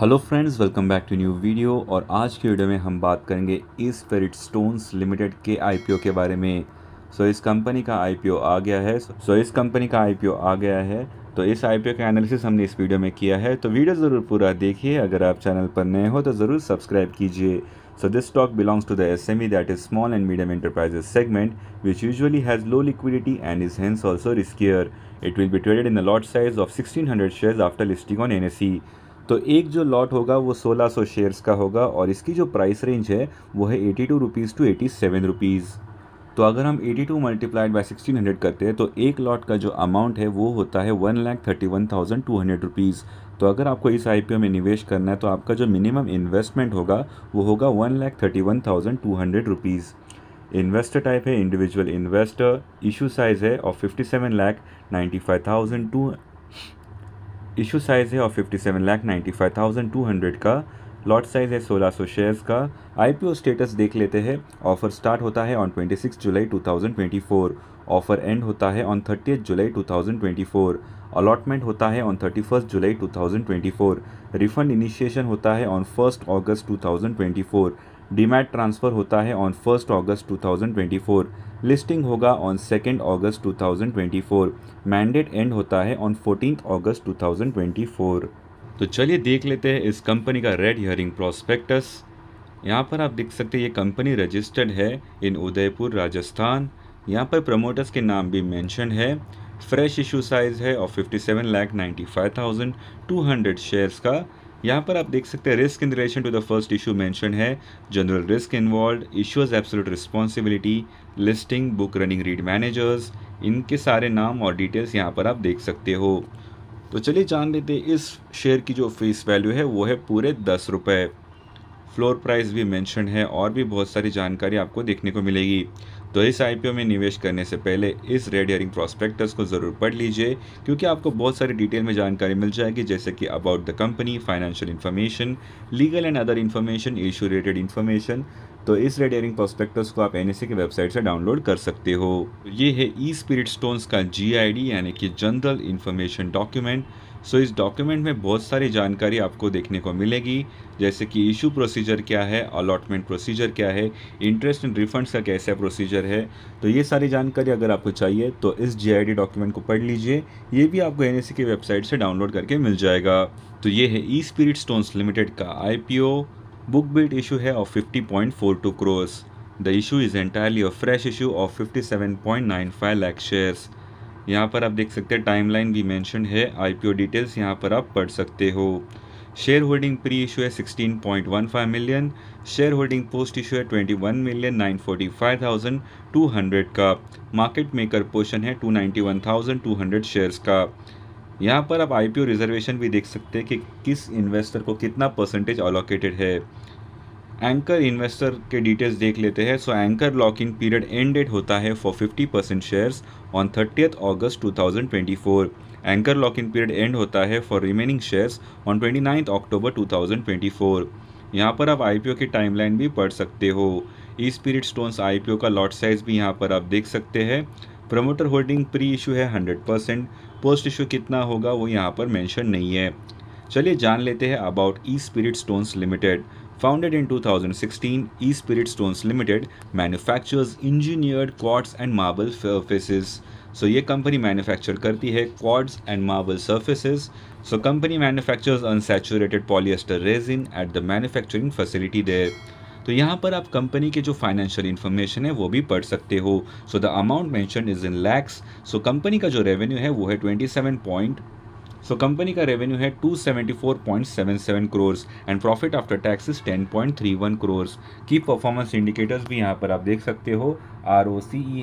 Hello friends welcome back to new video और आज के वीडियो में हम बात करेंगे इस फेरिट स्टोन्स लिमिटेड के आईपीओ के बारे में सो so, इस कंपनी का आईपीओ आ गया है सो so, इस कंपनी का आईपीओ आ गया है तो इस आईपीओ का एनालिसिस हमने इस वीडियो में किया है तो वीडियो ज़रूर पूरा देखिए अगर आप चैनल पर नए हो तो ज़रूर सब्सक्राइब कीजिए so this stock belongs to the S M E that is small and medium enterprises segment which usually has low liquidity and is hence also riskier it will be traded in the lot size of sixteen hundred share after listing on N S तो एक जो lot होगा वो 1600 shares का होगा और इसकी जो प्राइस रेंज है वो है eighty two rupees to eighty seven rupees तो अगर हम 82 two multiplied by sixteen hundred करते हैं तो एक लॉट का जो अमाउंट है वो होता है one lakh thirty one thousand two hundred rupees तो अगर आपको इस आई में निवेश करना है तो आपका जो मिनिमम इन्वेस्टमेंट होगा वो होगा one lakh thirty one thousand two hundred rupees investor type है इंडिविजुअल इन्वेस्टर इशू साइज़ है और fifty seven lakh ninety five thousand two issue size है और fifty seven lakh ninety five thousand two hundred का लॉट साइज़ है सोलह सौ शेयर्स का आईपीओ स्टेटस देख लेते हैं ऑफर स्टार्ट होता है on twenty six July two thousand twenty four offer end होता है on thirty July two thousand twenty four allotment होता है on thirty first July two thousand twenty four refund initiation होता है on first August two thousand twenty four demat transfer होता है on first August 2024 listing होगा on second August 2024 mandate end होता है on fourteen अगस्त 2024 तो चलिए देख लेते हैं इस कंपनी का रेड हियरिंग प्रॉस्पेक्टस यहाँ पर आप देख सकते हैं ये कंपनी रजिस्टर्ड है इन उदयपुर राजस्थान यहाँ पर प्रमोटर्स के नाम भी मैंशन है फ्रेश इशू साइज़ है और fifty seven lakh ninety five thousand two hundred shares का यहाँ पर आप देख सकते हैं risk in relation to the first issue mention है general risk involve issues absolute responsibility listing book running lead managers इनके सारे नाम और डिटेल्स यहाँ पर आप देख सकते हो तो चलिए जान लेते इस शेयर की जो फेस वैल्यू है वो है पूरे दस रुपये फ्लोर प्राइस भी मेंशन है और भी बहुत सारी जानकारी आपको देखने को मिलेगी तो इस आईपीओ में निवेश करने से पहले इस रेड हेयरिंग प्रोस्पेक्टस को ज़रूर पढ़ लीजिए क्योंकि आपको बहुत सारी डिटेल में जानकारी मिल जाएगी जैसे कि about the company financial information legal and other information issue related information तो इस रेड एयरिंग प्रोस्पेक्टस को आप एन e की वेबसाइट से डाउनलोड कर सकते हो ये है ई स्पिरिट स्टोन्स का जी यानी कि जनरल इन्फॉर्मेशन डॉक्यूमेंट सो इस डॉक्यूमेंट में बहुत सारी जानकारी आपको देखने को मिलेगी जैसे कि इशू प्रोसीजर क्या है अलॉटमेंट प्रोसीजर क्या है इंटरेस्ट एंड रिफंड्स का कैसा प्रोसीजर है तो ये सारी जानकारी अगर आपको चाहिए तो इस जी डॉक्यूमेंट को पढ़ लीजिए ये भी आपको एन की वेबसाइट से डाउनलोड करके मिल जाएगा तो ये है ई स्पिरिट स्टोन्स लिमिटेड का आई बुक बिल्ड इशू है of fifty point four two crores entirely fresh issue of fifty seven point nine 57.95 lakh shares यहाँ पर आप देख सकते हैं टाइमलाइन भी मेंशन है आईपीओ डिटेल्स यहाँ पर आप पढ़ सकते हो शेयर होल्डिंग प्री इशू है sixteen point one five million share holding post issue है twenty one million nine forty five thousand two hundred का मार्केट मेकर पोर्शन है two ninety one thousand two hundred shares का यहाँ पर आप IPO reservation भी देख सकते हैं कि किस इन्वेस्टर को कितना परसेंटेज अलॉकेटेड है एंकर इन्वेस्टर के डिटेल्स देख लेते हैं so anchor lock in period end date होता है for 50 percent shares on thirtieth twenty 2024 anchor lock in period end होता है for remaining shares on twenty ninth October 2024 यहाँ पर आप आई की टाइमलाइन भी पढ़ सकते हो ई स्पिरिट स्टोन्स आई का लॉट साइज भी यहाँ पर आप देख सकते हैं प्रमोटर होल्डिंग प्री इशू है 100 परसेंट पोस्ट इशू कितना होगा वो यहाँ पर मेंशन नहीं है चलिए जान लेते हैं अबाउट ई Spirit Stones Limited Founded in 2016, eSpirit Stones Limited manufactures engineered quartz and marble surfaces. so, ये कंपनी मैन्युफैक्चर करती है quartz and marble surfaces so company manufactures unsaturated polyester resin at the manufacturing facility there तो यहाँ पर आप company के जो financial information है वो भी पढ़ सकते हो so the amount mention is in lakhs so company का जो रेवेन्यू है वो है twenty seven point so company का रेवेन्यू है 274.77 crores and profit after taxes 10.31 crores की परफॉर्मेंस इंडिकेटर्स भी यहाँ पर आप देख सकते हो आर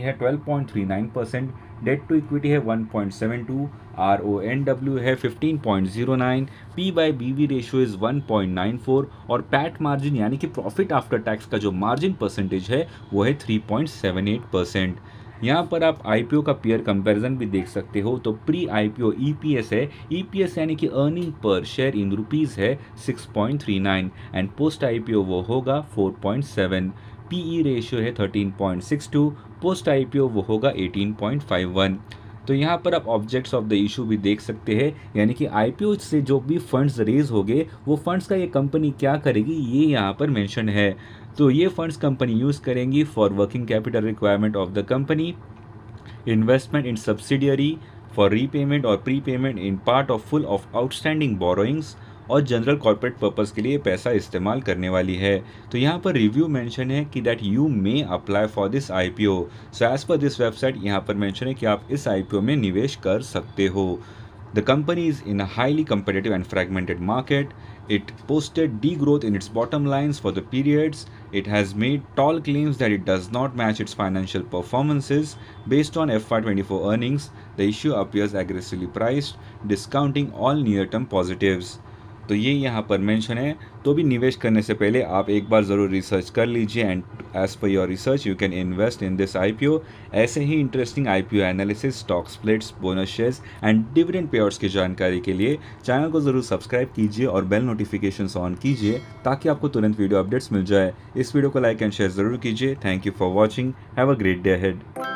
है 12.39 परसेंट डेट टू इक्विटी है 1.72 आर ओ एन डब्ल्यू है nine P by B V ratio is 1.94 और पैट मार्जिन यानी कि प्रॉफिट आफ्टर टैक्स का जो मार्जिन परसेंटेज है वो है 3.78 परसेंट यहाँ पर आप आई का पीयर कंपैरिजन भी देख सकते हो तो प्री आई पी है एस e यानी कि earning per share in rupees है 6.39 एंड पोस्ट आई वो होगा 4.7 पीई रेशियो है 13.62 पोस्ट ओ वो होगा 18.51 तो यहाँ पर आप ऑब्जेक्ट्स ऑफ द इशू भी देख सकते हैं यानी कि आईपीओ से जो भी फंड्स रेज हो गए वो फंड्स का ये कंपनी क्या करेगी ये यहाँ पर मेंशन है तो ये फंड्स कंपनी यूज़ करेंगी for working capital requirement of the company investment in subsidiary for repayment और prepayment in part of full of outstanding borrowings और जनरल कॉर्पोरेट पर्पज़ के लिए पैसा इस्तेमाल करने वाली है तो यहाँ पर रिव्यू मेंशन है कि that you may apply for this I P O so as per this website यहाँ पर मेंशन है कि आप इस आई पी ओ में निवेश कर सकते हो the company is in highly competitive and fragmented market it posted the growth in its bottom lines for the periods It has made tall claims that it does not match its financial performances based on FY24 earnings. The issue appears aggressively priced, discounting all near term positives. तो ये यहाँ पर mention है तो भी निवेश करने से पहले आप एक बार ज़रूर रिसर्च कर लीजिए and as per your research you can invest in this I ऐसे ही interesting O analysis stock splits bonus shares and dividend पे की जानकारी के लिए चैनल को ज़रूर सब्सक्राइब कीजिए और बेल नोटिफिकेशन ऑन कीजिए ताकि आपको तुरंत वीडियो अपडेट्स मिल जाए इस वीडियो को लाइक एंड शेयर ज़रूर कीजिए thank you for watching have a great day head